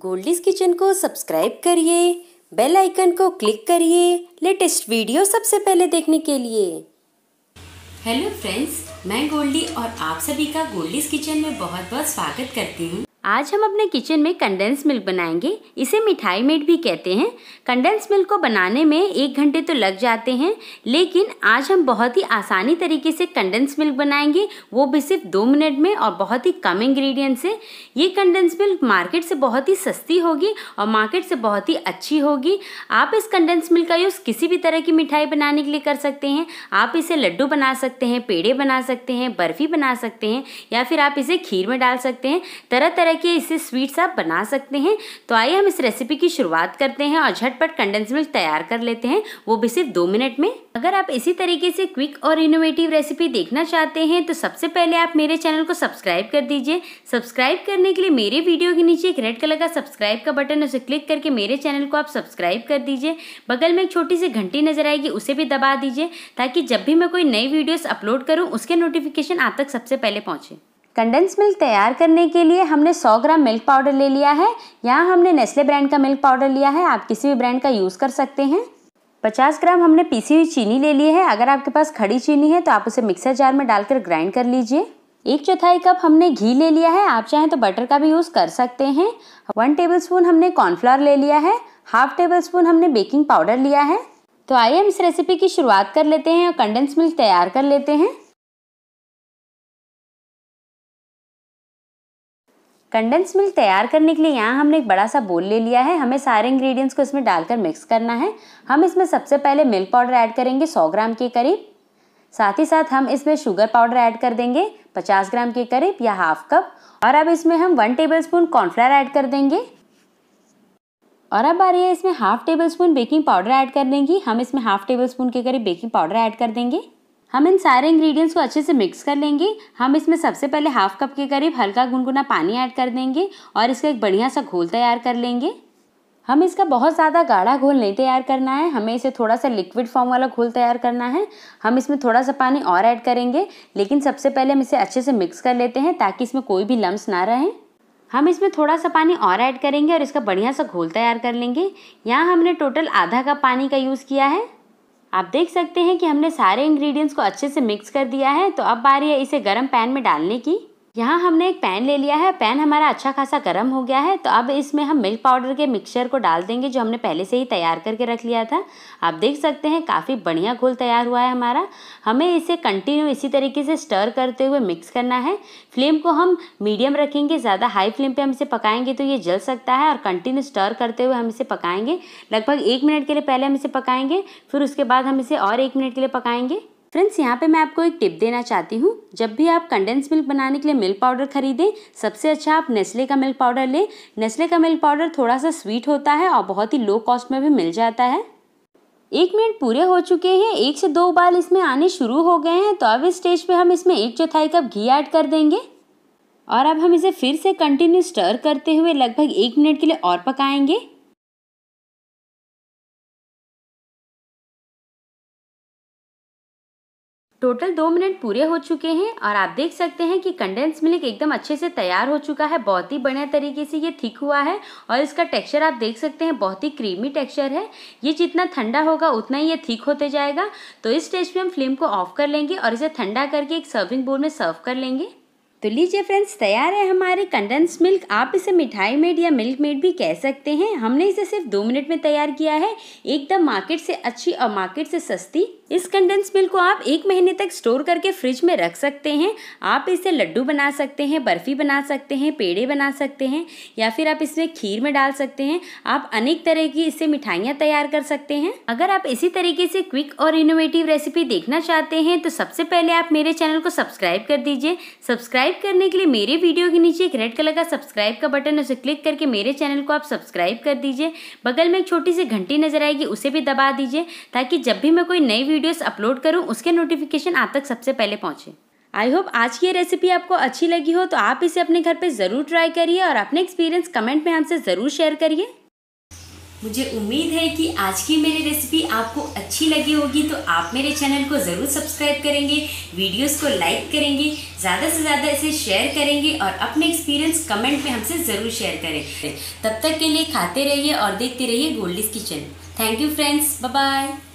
Goldie's kitchen को subscribe करिए bell icon को क्लिक करिए लेटेस्ट वीडियो सबसे पहले देखने के लिए हेलो फ्रेंड्स मैं गोल्डी और आप सभी का गोल्डीज किचन में बहुत बहुत स्वागत करती हूँ आज हम अपने किचन में कंडेंस मिल्क बनाएंगे इसे मिठाई मेड भी कहते हैं कंडेंस मिल्क को बनाने में एक घंटे तो लग जाते हैं लेकिन आज हम बहुत ही आसानी तरीके से कंडेंस मिल्क बनाएंगे वो भी सिर्फ दो मिनट में और बहुत ही कम इंग्रेडिएंट से ये कंडेंस मिल्क मार्केट से बहुत ही सस्ती होगी और मार्केट से बहुत ही अच्छी होगी आप इस कंडेंस मिल्क का यूज़ किसी भी तरह की मिठाई बनाने के लिए कर सकते हैं आप इसे लड्डू बना सकते हैं पेड़े बना सकते हैं बर्फ़ी बना सकते हैं या फिर आप इसे खीर में डाल सकते हैं तरह तरह तरह के इसे स्वीट्स आप बना सकते हैं तो आइए हम इस रेसिपी की शुरुआत करते हैं और झटपट कंडेंस मिल्क तैयार कर लेते हैं वो भी सिर्फ दो मिनट में अगर आप इसी तरीके से क्विक और इनोवेटिव रेसिपी देखना चाहते हैं तो सबसे पहले आप मेरे चैनल को सब्सक्राइब कर दीजिए सब्सक्राइब करने के लिए मेरे वीडियो के नीचे एक रेड कलर का सब्सक्राइब का बटन है उसे क्लिक करके मेरे चैनल को आप सब्सक्राइब कर दीजिए बगल में एक छोटी सी घंटी नजर आएगी उसे भी दबा दीजिए ताकि जब भी मैं कोई नई वीडियोस अपलोड करूँ उसके नोटिफिकेशन आप तक सबसे पहले पहुँचे कंडेंस मिल्क तैयार करने के लिए हमने 100 ग्राम मिल्क पाउडर ले लिया है यहाँ हमने नेस्ले ब्रांड का मिल्क पाउडर लिया है आप किसी भी ब्रांड का यूज़ कर सकते हैं 50 ग्राम हमने पीसी हुई चीनी ले ली है अगर आपके पास खड़ी चीनी है तो आप उसे मिक्सर जार में डालकर ग्राइंड कर लीजिए एक चौथाई कप हमने घी ले लिया है आप चाहें तो बटर का भी यूज़ कर सकते हैं वन टेबल स्पून हमने कॉर्नफ्लावर ले लिया है हाफ टेबल स्पून हमने बेकिंग पाउडर लिया है तो आइए हम इस रेसिपी की शुरुआत कर लेते हैं और कंडेंस मिल्क तैयार कर लेते हैं कंडेंस मिल्क तैयार करने के लिए यहाँ हमने एक बड़ा सा बोल ले लिया है हमें सारे इंग्रेडिएंट्स को इसमें डालकर मिक्स करना है हम इसमें सबसे पहले मिल्क पाउडर ऐड करेंगे 100 ग्राम के करीब साथ ही साथ हम इसमें शुगर पाउडर ऐड कर देंगे 50 ग्राम के करीब या हाफ कप और अब इसमें हम one tablespoon cornflour add कर देंगे और अब आ रही है इसमें half tablespoon baking powder add कर देंगी हम इसमें हाफ टेबल स्पून के करीब बेकिंग पाउडर ऐड कर देंगे हम इन सारे इंग्रेडिएंट्स को अच्छे से मिक्स कर लेंगे हम इसमें सबसे पहले हाफ कप के करीब हल्का गुनगुना पानी ऐड कर देंगे और इसका एक बढ़िया सा घोल तैयार कर लेंगे हम इसका बहुत ज़्यादा गाढ़ा घोल नहीं तैयार करना है हमें इसे थोड़ा सा लिक्विड फॉर्म वाला घोल तैयार करना है हम इसमें थोड़ा सा पानी और ऐड करेंगे लेकिन सबसे पहले हम इसे अच्छे से मिक्स कर लेते हैं ताकि इसमें कोई भी लम्स ना रहें हम इसमें थोड़ा सा पानी और ऐड करेंगे और इसका बढ़िया सा घोल तैयार कर लेंगे यहाँ हमने टोटल आधा कप पानी का यूज़ किया है आप देख सकते हैं कि हमने सारे इंग्रेडिएंट्स को अच्छे से मिक्स कर दिया है तो अब बारी है इसे गर्म पैन में डालने की यहाँ हमने एक पैन ले लिया है पैन हमारा अच्छा खासा गर्म हो गया है तो अब इसमें हम मिल्क पाउडर के मिक्सचर को डाल देंगे जो हमने पहले से ही तैयार करके रख लिया था आप देख सकते हैं काफ़ी बढ़िया घोल तैयार हुआ है हमारा हमें इसे कंटिन्यू इसी तरीके से स्टर करते हुए मिक्स करना है फ्लेम को हम मीडियम रखेंगे ज़्यादा हाई फ्लेम पर हम इसे पकाएंगे तो ये जल सकता है और कंटिन्यू स्टर करते हुए हम इसे पकाएंगे लगभग एक मिनट के लिए पहले हम इसे पकाएंगे फिर उसके बाद हम इसे और एक मिनट के लिए पकाएंगे फ्रेंड्स यहाँ पे मैं आपको एक टिप देना चाहती हूँ जब भी आप कंडेंस मिल्क बनाने के लिए मिल्क पाउडर खरीदें सबसे अच्छा आप नेस्ले का मिल्क पाउडर लें नेस्ले का मिल्क पाउडर थोड़ा सा स्वीट होता है और बहुत ही लो कॉस्ट में भी मिल जाता है एक मिनट पूरे हो चुके हैं एक से दो बाल इसमें आने शुरू हो गए हैं तो अब इस स्टेज पर हम इसमें एक चौथाई कप घी ऐड कर देंगे और अब हम इसे फिर से कंटिन्यू स्टर करते हुए लगभग एक मिनट के लिए और पकाएंगे टोटल दो मिनट पूरे हो चुके हैं और आप देख सकते हैं कि कंडेंस मिल्क एकदम अच्छे से तैयार हो चुका है बहुत ही बढ़िया तरीके से ये थिक हुआ है और इसका टेक्सचर आप देख सकते हैं बहुत ही क्रीमी टेक्सचर है ये जितना ठंडा होगा उतना ही ये थिक होते जाएगा तो इस स्टेज पर हम फ्लेम को ऑफ कर लेंगे और इसे ठंडा करके एक सर्विंग बोल में सर्व कर लेंगे तो लीजिए फ्रेंड्स तैयार है हमारे कंडेंस मिल्क आप इसे मिठाई मेड या मिल्क मेड भी कह सकते हैं हमने इसे सिर्फ दो मिनट में तैयार किया है एकदम मार्केट से अच्छी और मार्केट से सस्ती इस कंडेंस मिल्क को आप एक महीने तक स्टोर करके फ्रिज में रख सकते हैं आप इसे लड्डू बना सकते हैं बर्फ़ी बना सकते हैं पेड़े बना सकते हैं या फिर आप इसमें खीर में डाल सकते हैं आप अनेक तरह की इससे मिठाइयाँ तैयार कर सकते हैं अगर आप इसी तरीके से क्विक और इनोवेटिव रेसिपी देखना चाहते हैं तो सबसे पहले आप मेरे चैनल को सब्सक्राइब कर दीजिए सब्सक्राइब सब्सक्राइब करने के लिए मेरे वीडियो के नीचे एक रेड कलर का सब्सक्राइब का बटन उसे क्लिक करके मेरे चैनल को आप सब्सक्राइब कर दीजिए बगल में एक छोटी सी घंटी नजर आएगी उसे भी दबा दीजिए ताकि जब भी मैं कोई नई वीडियोस अपलोड करूँ उसके नोटिफिकेशन आप तक सबसे पहले पहुँचे आई होप आज की ये रेसिपी आपको अच्छी लगी हो तो आप इसे अपने घर पर ज़रूर ट्राई करिए और अपने एक्सपीरियंस कमेंट में हमसे ज़रूर शेयर करिए मुझे उम्मीद है कि आज की मेरी रेसिपी आपको अच्छी लगी होगी तो आप मेरे चैनल को ज़रूर सब्सक्राइब करेंगे वीडियोस को लाइक करेंगे ज़्यादा से ज़्यादा इसे शेयर करेंगे और अपने एक्सपीरियंस कमेंट में हमसे ज़रूर शेयर करें तब तक के लिए खाते रहिए और देखते रहिए Goldie's kitchen thank you friends bye